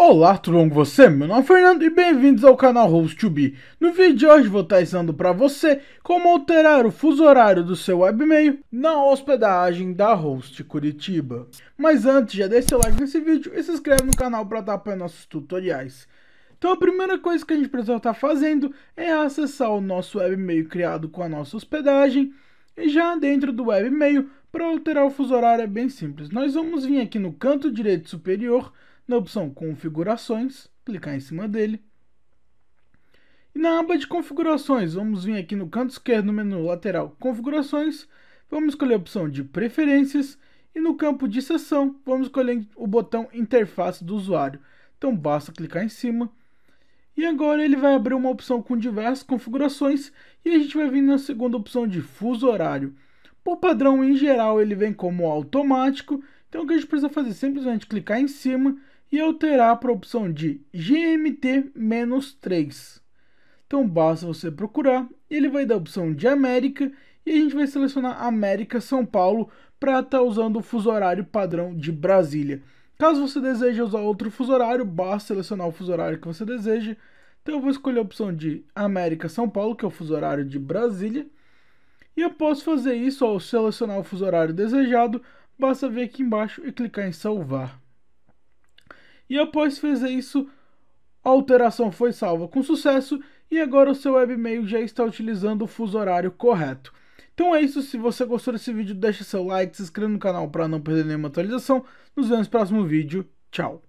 Olá, tudo bom com você? Meu nome é Fernando e bem-vindos ao canal Host2B. No vídeo de hoje vou estar ensinando para você como alterar o fuso horário do seu webmail na hospedagem da Host Curitiba. Mas antes, já deixa seu like nesse vídeo e se inscreve no canal para estar apoiando nossos tutoriais. Então a primeira coisa que a gente precisa estar fazendo é acessar o nosso webmail criado com a nossa hospedagem e já dentro do webmail, para alterar o fuso horário é bem simples. Nós vamos vir aqui no canto direito superior na opção configurações, clicar em cima dele. E na aba de configurações, vamos vir aqui no canto esquerdo no menu lateral configurações, vamos escolher a opção de preferências e no campo de sessão, vamos escolher o botão interface do usuário. Então basta clicar em cima. E agora ele vai abrir uma opção com diversas configurações e a gente vai vir na segunda opção de fuso horário. Por padrão, em geral, ele vem como automático, então o que a gente precisa fazer é simplesmente clicar em cima e alterar para a opção de GMT-3. Então basta você procurar, ele vai dar a opção de América e a gente vai selecionar América São Paulo para estar tá usando o fuso horário padrão de Brasília. Caso você deseje usar outro fuso horário, basta selecionar o fuso horário que você deseja. Então eu vou escolher a opção de América São Paulo, que é o fuso horário de Brasília. E eu posso fazer isso ao selecionar o fuso horário desejado, basta vir aqui embaixo e clicar em salvar e após fazer isso, a alteração foi salva com sucesso e agora o seu webmail já está utilizando o fuso horário correto. Então é isso, se você gostou desse vídeo, deixa seu like, se inscreva no canal para não perder nenhuma atualização. Nos vemos no próximo vídeo, tchau!